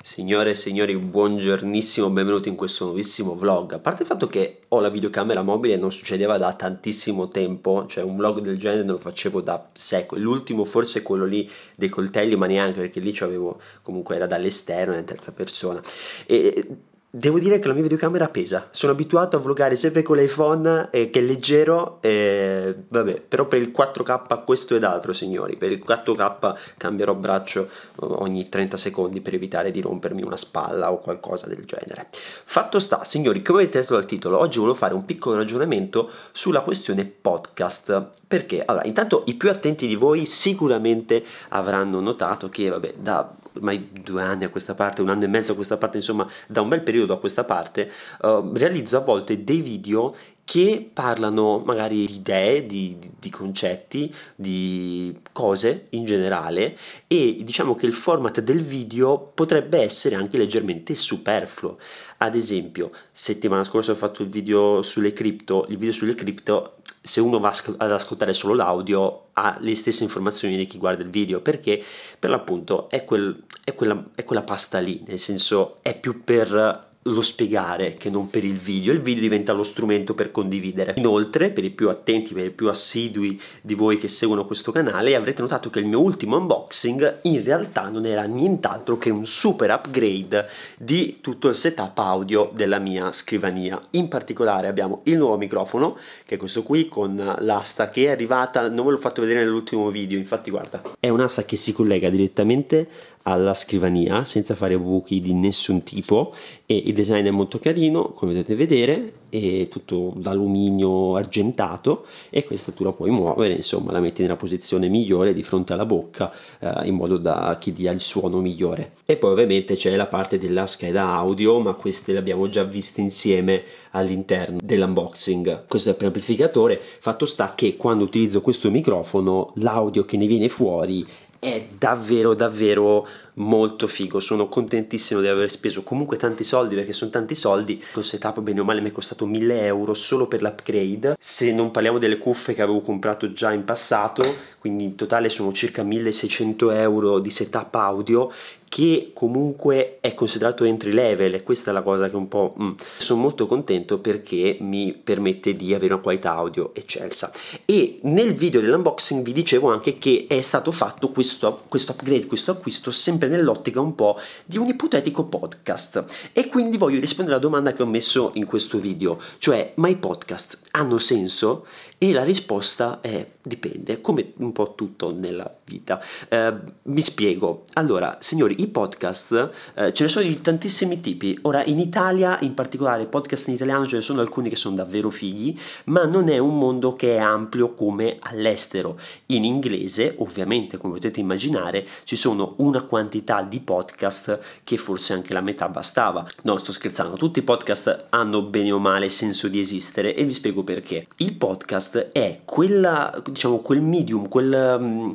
Signore e signori, buongiornissimo, benvenuti in questo nuovissimo vlog. A parte il fatto che ho la videocamera mobile e non succedeva da tantissimo tempo, cioè un vlog del genere non lo facevo da secoli. L'ultimo forse quello lì dei coltelli, ma neanche perché lì c'avevo comunque era dall'esterno, in terza persona. E Devo dire che la mia videocamera pesa, sono abituato a vlogare sempre con l'iPhone eh, che è leggero, eh, vabbè, però per il 4K questo ed altro signori, per il 4K cambierò braccio ogni 30 secondi per evitare di rompermi una spalla o qualcosa del genere. Fatto sta, signori, come avete detto dal titolo, oggi volevo fare un piccolo ragionamento sulla questione podcast, perché allora, intanto i più attenti di voi sicuramente avranno notato che vabbè, da ormai due anni a questa parte, un anno e mezzo a questa parte, insomma da un bel periodo a questa parte, eh, realizzo a volte dei video che parlano magari di idee, di, di, di, concetti, di cose in generale e diciamo che il format del video potrebbe essere anche leggermente superfluo. Ad esempio, settimana scorsa ho fatto il video sulle cripto, il video sulle cripto se uno va ad ascoltare solo l'audio ha le stesse informazioni di chi guarda il video perché per l'appunto è, quel, è, quella, è quella pasta lì, nel senso è più per lo spiegare che non per il video, il video diventa lo strumento per condividere. Inoltre, per i più attenti, per i più assidui di voi che seguono questo canale, avrete notato che il mio ultimo unboxing in realtà non era nient'altro che un super upgrade di tutto il setup audio della mia scrivania. In particolare abbiamo il nuovo microfono, che è questo qui, con l'asta che è arrivata, non ve l'ho fatto vedere nell'ultimo video, infatti guarda, è un'asta che si collega direttamente alla scrivania senza fare buchi di nessun tipo e il design è molto carino come potete vedere è tutto d'alluminio argentato e questa tu la puoi muovere insomma la metti nella posizione migliore di fronte alla bocca eh, in modo da che dia il suono migliore e poi ovviamente c'è la parte della scheda audio ma queste le abbiamo già viste insieme all'interno dell'unboxing questo è per amplificatore fatto sta che quando utilizzo questo microfono l'audio che ne viene fuori è davvero davvero molto figo sono contentissimo di aver speso comunque tanti soldi perché sono tanti soldi il setup bene o male mi è costato 1000 euro solo per l'upgrade se non parliamo delle cuffie che avevo comprato già in passato quindi in totale sono circa 1600 euro di setup audio che comunque è considerato entry level e questa è la cosa che un po' mm, sono molto contento perché mi permette di avere una qualità audio eccelsa e nel video dell'unboxing vi dicevo anche che è stato fatto questo, questo upgrade questo acquisto sempre nell'ottica un po' di un ipotetico podcast e quindi voglio rispondere alla domanda che ho messo in questo video, cioè ma i podcast hanno senso? E la risposta è dipende, come un po' tutto nella vita. Eh, mi spiego. Allora, signori, i podcast eh, ce ne sono di tantissimi tipi. Ora, in Italia, in particolare, podcast in italiano ce ne sono alcuni che sono davvero fighi, ma non è un mondo che è ampio come all'estero. In inglese, ovviamente, come potete immaginare, ci sono una quantità quantità di podcast che forse anche la metà bastava. No, sto scherzando, tutti i podcast hanno bene o male senso di esistere e vi spiego perché. Il podcast è quella, diciamo, quel medium, quel... Mm,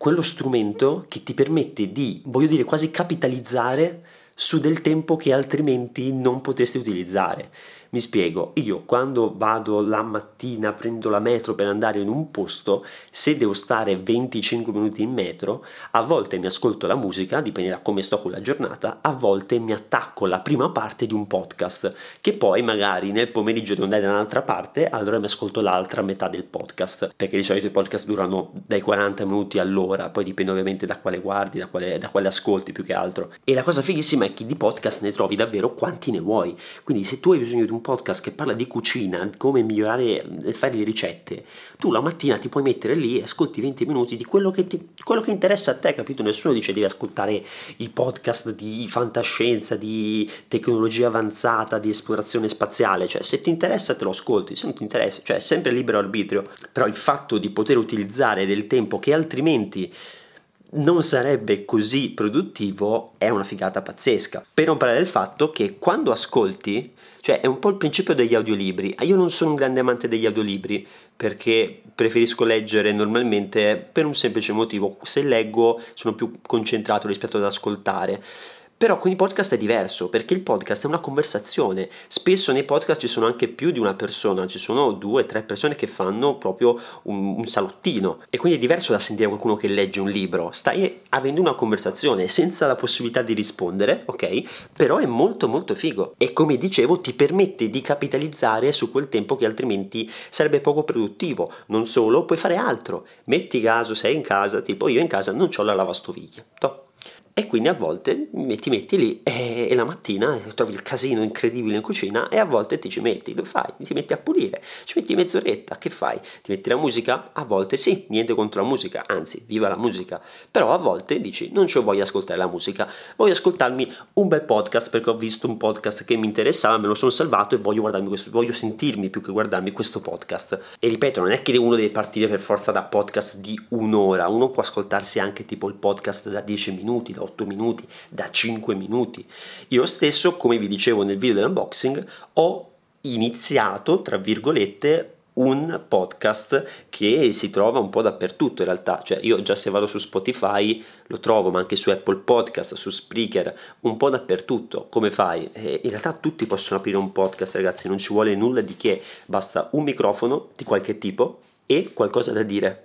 quello strumento che ti permette di, voglio dire, quasi capitalizzare su del tempo che altrimenti non potresti utilizzare. Mi spiego, io quando vado la mattina, prendo la metro per andare in un posto, se devo stare 25 minuti in metro, a volte mi ascolto la musica, dipende da come sto con la giornata, a volte mi attacco la prima parte di un podcast, che poi magari nel pomeriggio devo andare da un'altra parte, allora mi ascolto l'altra metà del podcast, perché di solito i podcast durano dai 40 minuti all'ora, poi dipende ovviamente da quale guardi, da quale, da quale ascolti più che altro. E la cosa fighissima è che di podcast ne trovi davvero quanti ne vuoi, quindi se tu hai bisogno di un podcast che parla di cucina, come migliorare e fare le ricette, tu la mattina ti puoi mettere lì e ascolti 20 minuti di quello che, ti, quello che interessa a te, capito? Nessuno dice devi ascoltare i podcast di fantascienza, di tecnologia avanzata, di esplorazione spaziale, cioè se ti interessa te lo ascolti, se non ti interessa, cioè è sempre libero arbitrio, però il fatto di poter utilizzare del tempo che altrimenti non sarebbe così produttivo è una figata pazzesca. Per non parlare del fatto che quando ascolti, cioè è un po' il principio degli audiolibri. Ah, io non sono un grande amante degli audiolibri perché preferisco leggere normalmente per un semplice motivo. Se leggo sono più concentrato rispetto ad ascoltare. Però con i podcast è diverso, perché il podcast è una conversazione. Spesso nei podcast ci sono anche più di una persona, ci sono due, tre persone che fanno proprio un, un salottino. E quindi è diverso da sentire qualcuno che legge un libro. Stai avendo una conversazione senza la possibilità di rispondere, ok? Però è molto molto figo. E come dicevo, ti permette di capitalizzare su quel tempo che altrimenti sarebbe poco produttivo. Non solo, puoi fare altro. Metti caso, sei in casa, tipo io in casa non ho la lavastoviglie. Top e quindi a volte ti metti lì e, e la mattina trovi il casino incredibile in cucina e a volte ti ci metti, lo fai, ti metti a pulire, ci metti mezz'oretta, che fai? Ti metti la musica? A volte sì, niente contro la musica, anzi, viva la musica, però a volte dici non ci voglio ascoltare la musica, voglio ascoltarmi un bel podcast perché ho visto un podcast che mi interessava, me lo sono salvato e voglio, questo, voglio sentirmi più che guardarmi questo podcast. E ripeto, non è che uno deve partire per forza da podcast di un'ora, uno può ascoltarsi anche tipo il podcast da 10 minuti, da 8 minuti, da 5 minuti. Io stesso, come vi dicevo nel video dell'unboxing, ho iniziato, tra virgolette, un podcast che si trova un po' dappertutto in realtà, cioè io già se vado su Spotify lo trovo, ma anche su Apple Podcast, su Spreaker, un po' dappertutto. Come fai? Eh, in realtà tutti possono aprire un podcast, ragazzi, non ci vuole nulla di che, basta un microfono di qualche tipo e qualcosa da dire.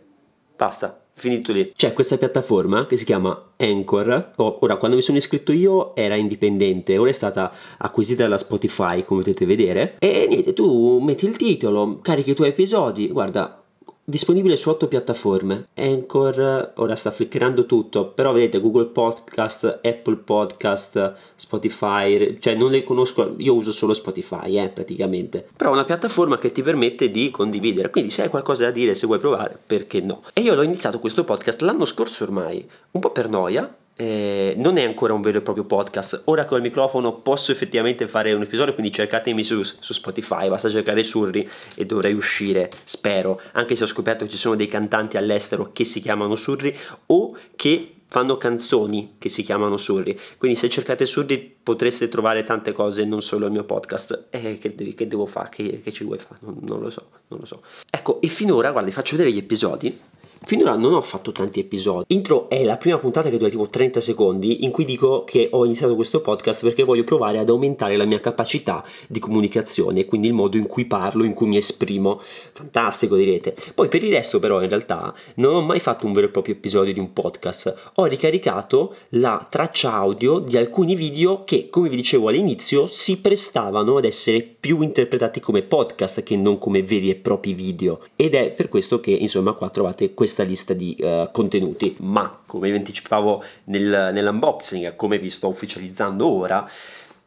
Basta finito lì. C'è questa piattaforma che si chiama Anchor. Oh, ora, quando mi sono iscritto io era indipendente, ora è stata acquisita dalla Spotify, come potete vedere. E niente, tu metti il titolo, carichi i tuoi episodi, guarda, Disponibile su otto piattaforme, Anchor, ora sta flickerando tutto, però vedete Google Podcast, Apple Podcast, Spotify, cioè non le conosco, io uso solo Spotify eh, praticamente, però è una piattaforma che ti permette di condividere, quindi se hai qualcosa da dire, se vuoi provare, perché no? E io l'ho iniziato questo podcast l'anno scorso ormai, un po' per noia, eh, non è ancora un vero e proprio podcast. Ora il microfono posso effettivamente fare un episodio, quindi cercatemi su, su Spotify, basta cercare Surri e dovrei uscire, spero. Anche se ho scoperto che ci sono dei cantanti all'estero che si chiamano Surri o che fanno canzoni che si chiamano Surri. Quindi se cercate Surri potreste trovare tante cose, non solo il mio podcast. Eh, che, devi, che, devo fare? Che, che, ci vuoi fare? Non, non, lo so, non lo so. Ecco, e finora, guarda, vi faccio vedere gli episodi Finora non ho fatto tanti episodi. Intro è la prima puntata che dura tipo 30 secondi in cui dico che ho iniziato questo podcast perché voglio provare ad aumentare la mia capacità di comunicazione e quindi il modo in cui parlo, in cui mi esprimo. Fantastico, direte. Poi per il resto però in realtà non ho mai fatto un vero e proprio episodio di un podcast. Ho ricaricato la traccia audio di alcuni video che, come vi dicevo all'inizio, si prestavano ad essere più interpretati come podcast che non come veri e propri video. Ed è per questo che insomma qua trovate questa questa lista di uh, contenuti. Ma come vi anticipavo nel, nell'unboxing, come vi sto ufficializzando ora,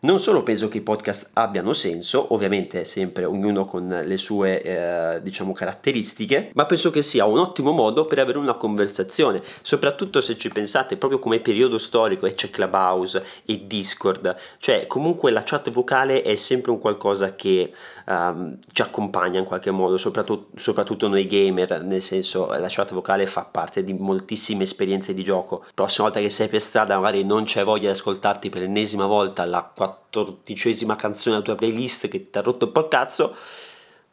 non solo penso che i podcast abbiano senso, ovviamente sempre ognuno con le sue eh, diciamo caratteristiche, ma penso che sia un ottimo modo per avere una conversazione, soprattutto se ci pensate proprio come periodo storico e c'è Clubhouse e Discord, cioè comunque la chat vocale è sempre un qualcosa che ehm, ci accompagna in qualche modo, soprattutto, soprattutto noi gamer, nel senso la chat vocale fa parte di moltissime esperienze di gioco. La prossima volta che sei per strada magari non c'è voglia di ascoltarti per l'ennesima volta la 4 quattordicesima canzone della tua playlist che ti ha rotto un po' il cazzo,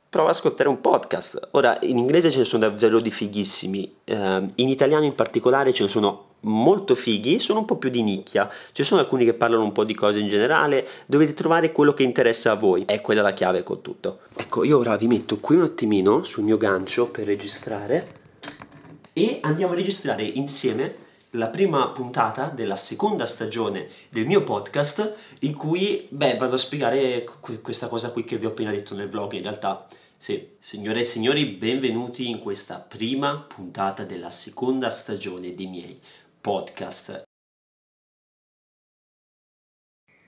prova ad ascoltare un podcast. Ora, in inglese ce ne sono davvero di fighissimi, eh, in italiano in particolare ce ne sono molto fighi, sono un po' più di nicchia. Ci sono alcuni che parlano un po' di cose in generale, dovete trovare quello che interessa a voi. È quella la chiave con tutto. Ecco, io ora vi metto qui un attimino sul mio gancio per registrare e andiamo a registrare insieme la prima puntata della seconda stagione del mio podcast in cui, beh, vado a spiegare questa cosa qui che vi ho appena detto nel vlog in realtà. Sì, signore e signori, benvenuti in questa prima puntata della seconda stagione dei miei podcast.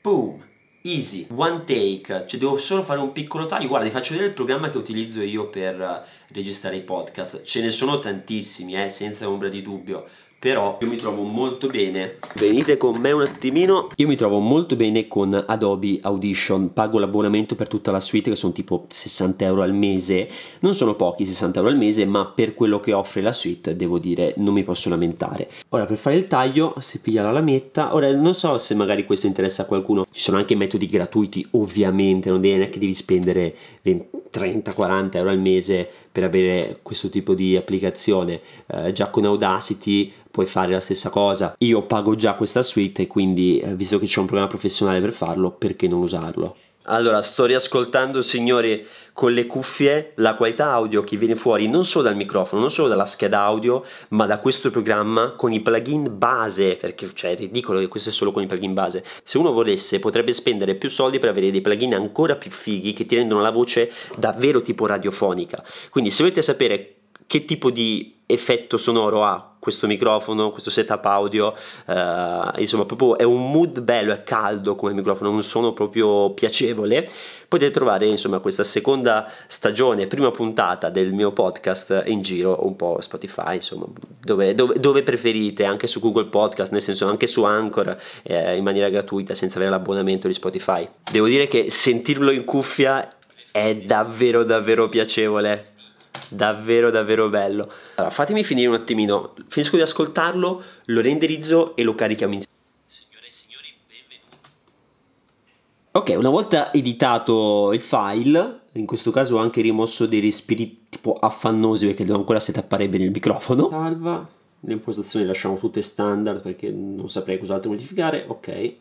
Boom! Easy, one take, cioè devo solo fare un piccolo taglio, guarda vi faccio vedere il programma che utilizzo io per eh, registrare i podcast, ce ne sono tantissimi eh, senza ombra di dubbio, però io mi trovo molto bene venite con me un attimino io mi trovo molto bene con Adobe Audition pago l'abbonamento per tutta la suite che sono tipo 60 euro al mese non sono pochi 60 euro al mese ma per quello che offre la suite devo dire non mi posso lamentare ora per fare il taglio si piglia la lametta ora non so se magari questo interessa a qualcuno ci sono anche metodi gratuiti ovviamente non devi neanche devi spendere 20, 30 40 euro al mese per avere questo tipo di applicazione eh, già con Audacity puoi fare la stessa cosa io pago già questa suite e quindi eh, visto che c'è un programma professionale per farlo perché non usarlo allora, sto riascoltando, signori, con le cuffie la qualità audio che viene fuori non solo dal microfono, non solo dalla scheda audio, ma da questo programma con i plugin base, perché cioè, è ridicolo che questo è solo con i plugin base. Se uno volesse potrebbe spendere più soldi per avere dei plugin ancora più fighi che ti rendono la voce davvero tipo radiofonica. Quindi se volete sapere che tipo di effetto sonoro ha questo microfono, questo setup audio, eh, insomma proprio è un mood bello, è caldo come microfono, un suono proprio piacevole. Potete trovare insomma questa seconda stagione, prima puntata del mio podcast in giro un po' Spotify, insomma dove, dove, dove preferite, anche su Google Podcast, nel senso anche su Anchor eh, in maniera gratuita senza avere l'abbonamento di Spotify. Devo dire che sentirlo in cuffia è davvero davvero piacevole davvero davvero bello allora fatemi finire un attimino finisco di ascoltarlo lo renderizzo e lo carichiamo insieme Ok, una volta editato il file, in questo caso ho anche rimosso dei respiri tipo affannosi perché devo ancora setappare bene il microfono. Salva, le impostazioni le lasciamo tutte standard perché non saprei cos'altro modificare, ok.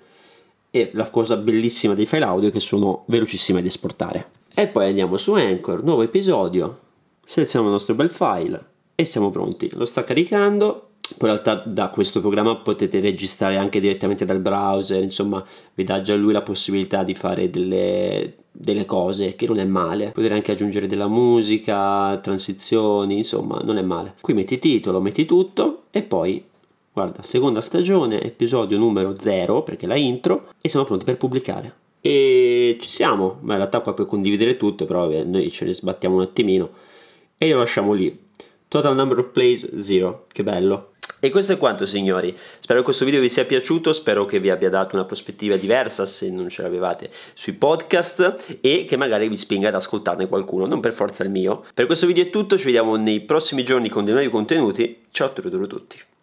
E la cosa bellissima dei file audio è che sono velocissime da esportare. E poi andiamo su Anchor, nuovo episodio, selezioniamo il nostro bel file e siamo pronti. Lo sta caricando, poi in realtà da questo programma potete registrare anche direttamente dal browser, insomma vi dà già lui la possibilità di fare delle, delle cose che non è male Potete anche aggiungere della musica transizioni insomma non è male qui metti titolo metti tutto e poi guarda seconda stagione episodio numero 0 perché la intro e siamo pronti per pubblicare e ci siamo ma in realtà qua puoi condividere tutto però noi ce ne sbattiamo un attimino e lo lasciamo lì. Total number of plays 0, che bello. E questo è quanto signori, spero che questo video vi sia piaciuto, spero che vi abbia dato una prospettiva diversa se non ce l'avevate sui podcast e che magari vi spinga ad ascoltarne qualcuno, non per forza il mio. Per questo video è tutto, ci vediamo nei prossimi giorni con dei nuovi contenuti, ciao a tutti.